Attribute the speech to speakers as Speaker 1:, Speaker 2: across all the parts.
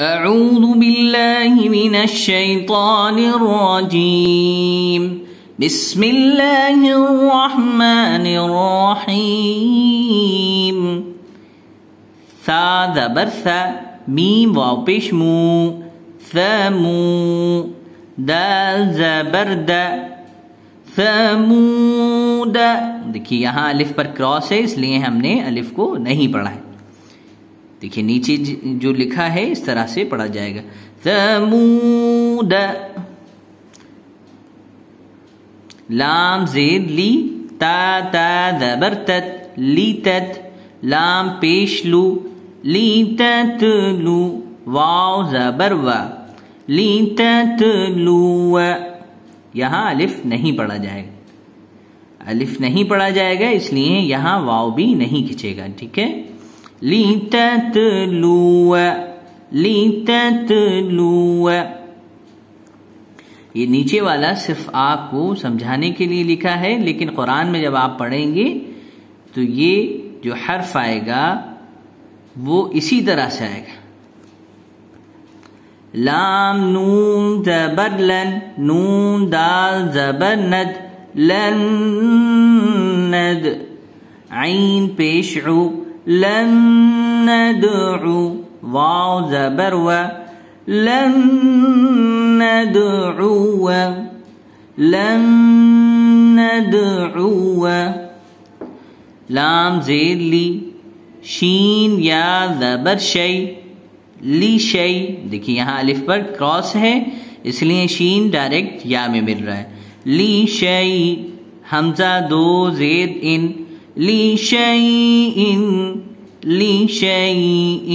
Speaker 1: أعوذ بالله من الشيطان الرجيم بسم الله الرحمن الرحيم ثا برثا ثا ميم واو پیش مو ثمو دا زبر دا یہاں الف پر کراس ہے اس है ہم نے الف کو نہیں پڑھا ہے دیکھیے نیچے جی- جو لکھا ہے اس طرح سے پڑھا جائے گا لام زید لی تا تا دبر لیتت لام لام پیش لو لی تبر لیتت لو یہاں الف نہیں پڑھا جائے گا الف نہیں پڑھا جائے گا اس لیے یہاں واو بھی نہیں کھچے گا ٹھیک ہے لتتلو لتتلو یہ نیچے والا صرف آپ کو سمجھانے کے لیے لکھا ہے لیکن قرآن میں جب آپ پڑھیں گے تو یہ جو حرف آئے گا وہ اسی طرح سے آئے گا لام نون زبر لن نون دال زبر ند لن ند عین پیش رو لن ندعو واو زبر و لن ندعو لن ندعو لام زیر لی شین یا زبر شی لی شی دیکھیے یہاں الف پر کراس ہے اس لیے شین ڈائریکٹ یا میں مل رہا ہے لی شی حمزہ دو زید ان لشیء لشیء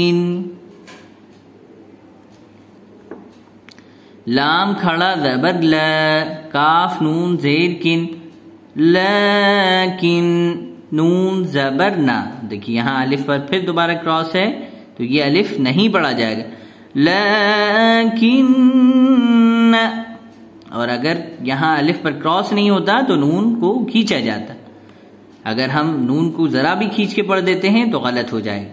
Speaker 1: لام کھڑا ل کاف نون زیر کن لیکن نون زبر نا دیکھیے یہاں الف پر پھر دوبارہ کراس ہے تو یہ الف نہیں پڑھا جائے گا لیکن اور اگر یہاں الف پر کراس نہیں ہوتا تو نون کو کھینچا جاتا اگر ہم نون کو ذرا بھی کھینچ کے پڑھ دیتے ہیں تو غلط ہو جائے گا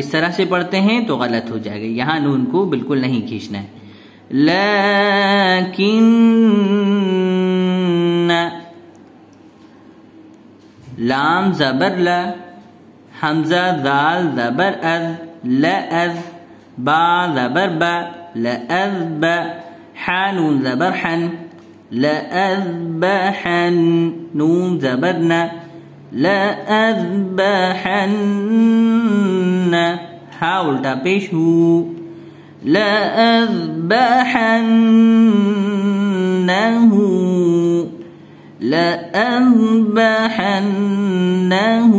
Speaker 1: اس طرح سے پڑھتے ہیں تو غلط ہو جائے گا یہاں نون کو بالکل نہیں کھینچنا ہے لیکن لام زبر حمزہ ہم زبر از لز با زبر با حانون زبر حن لأذبحن نون زبرنا لأذبحن حاول تبشه لأذبحنه لأذبحنه